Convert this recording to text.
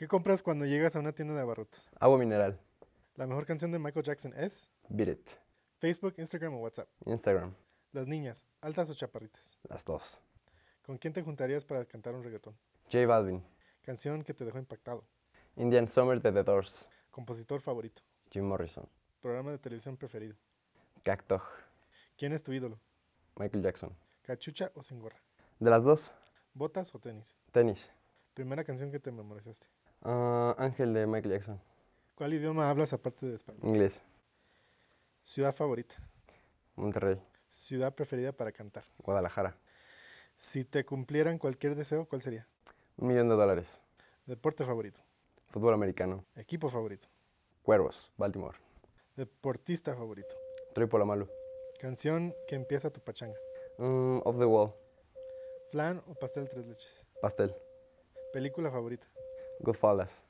¿Qué compras cuando llegas a una tienda de abarrotes? Agua mineral. La mejor canción de Michael Jackson es Beat It. Facebook, Instagram o WhatsApp. Instagram. Las niñas, altas o chaparritas. Las dos. ¿Con quién te juntarías para cantar un reggaetón? J Balvin. Canción que te dejó impactado. Indian Summer de The Doors. Compositor favorito. Jim Morrison. Programa de televisión preferido. Cactog. ¿Quién es tu ídolo? Michael Jackson. ¿Cachucha o sin De las dos. ¿Botas o tenis? Tenis. Primera canción que te memorizaste. Ah, Ángel de Michael Jackson. ¿Cuál idioma hablas aparte de español? Inglés. Ciudad favorita. Monterrey. Ciudad preferida para cantar. Guadalajara. Si te cumplieran cualquier deseo, ¿cuál sería? Un millón de dólares. Deporte favorito. Fútbol americano. Equipo favorito. Cuervos, Baltimore. Deportista favorito. Troy malo. Canción que empieza tu pachanga. Of mm, off the wall. Flan o pastel tres leches. Pastel. Película favorita. go follow us.